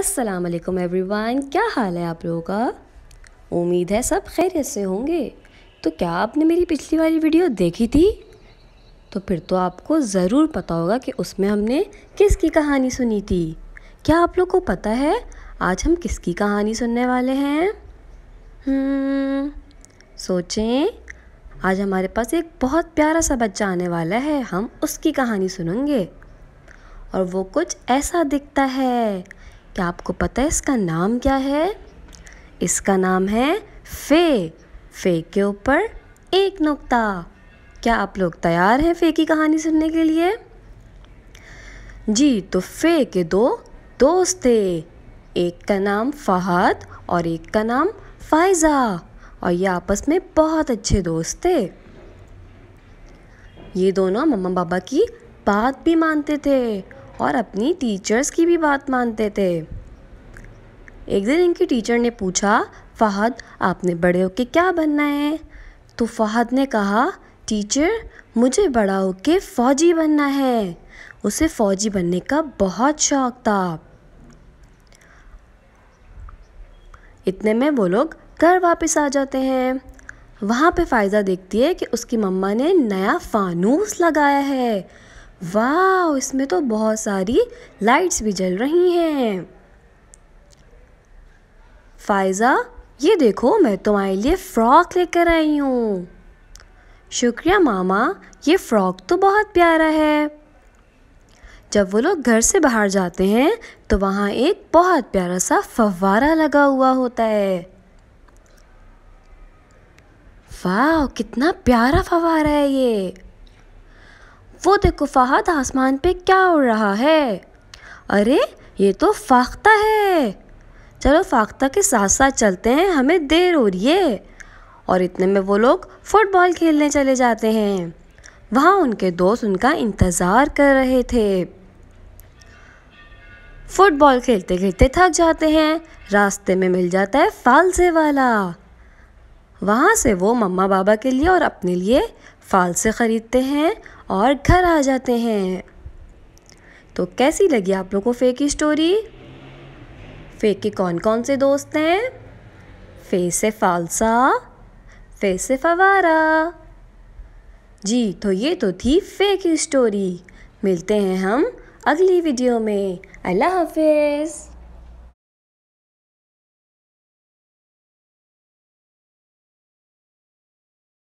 अस्सलाम वालेकुम एवरीवन क्या हाल है आप लोगों का उम्मीद है सब खैरियत से होंगे तो क्या आपने मेरी पिछली वाली वीडियो देखी थी तो फिर तो आपको ज़रूर पता होगा कि उसमें हमने किसकी कहानी सुनी थी क्या आप लोग को पता है आज हम किसकी कहानी सुनने वाले हैं हम्म, सोचें आज हमारे पास एक बहुत प्यारा सा बच्चा आने वाला है हम उसकी कहानी सुनेंगे और वो कुछ ऐसा दिखता है क्या आपको पता है इसका नाम क्या है इसका नाम है फ़े फ़े के ऊपर एक नुक्ता क्या आप लोग तैयार हैं फ़े की कहानी सुनने के लिए जी तो फ़े के दो दोस्त थे एक का नाम फ़हाद और एक का नाम फ़ाइज़ा और ये आपस में बहुत अच्छे दोस्त थे ये दोनों मम्मा बाबा की बात भी मानते थे और अपनी टीचर्स की भी बात मानते थे एक दिन इनकी टीचर ने पूछा फ़हद आपने बड़े होके क्या बनना है तो फ़हद ने कहा टीचर मुझे बड़ा होके फ़ौजी बनना है उसे फ़ौजी बनने का बहुत शौक था इतने में वो लोग घर वापस आ जाते हैं वहाँ पे फ़ायदा देखती है कि उसकी मम्मा ने नया फ़ानूस लगाया है वाह इसमें तो बहुत सारी लाइट्स भी जल रही हैं फायज़ा ये देखो मैं तुम्हारे लिए फ़्रॉक लेकर आई हूँ शुक्रिया मामा ये फ़्रॉक तो बहुत प्यारा है जब वो लोग घर से बाहर जाते हैं तो वहाँ एक बहुत प्यारा सा फव्वारा लगा हुआ होता है वाह कितना प्यारा फव्वारा है ये वो देखो फ़ाहद आसमान पे क्या उड़ रहा है अरे ये तो फाख्ता है चलो फाख्ता के साथ साथ चलते हैं हमें देर हो रही है और इतने में वो लोग फुटबॉल खेलने चले जाते हैं वहाँ उनके दोस्त उनका इंतज़ार कर रहे थे फुटबॉल खेलते खेलते थक जाते हैं रास्ते में मिल जाता है फालसे वाला वहाँ से वो मम्मा बाबा के लिए और अपने लिए से ख़रीदते हैं और घर आ जाते हैं तो कैसी लगी आप लोगों को फ़ेक की स्टोरी फ़ेक के कौन कौन से दोस्त हैं फ़े से फालसा फ़े से फवारा जी तो ये तो थी फ़ेक स्टोरी मिलते हैं हम अगली वीडियो में अल्लाह हाफिज़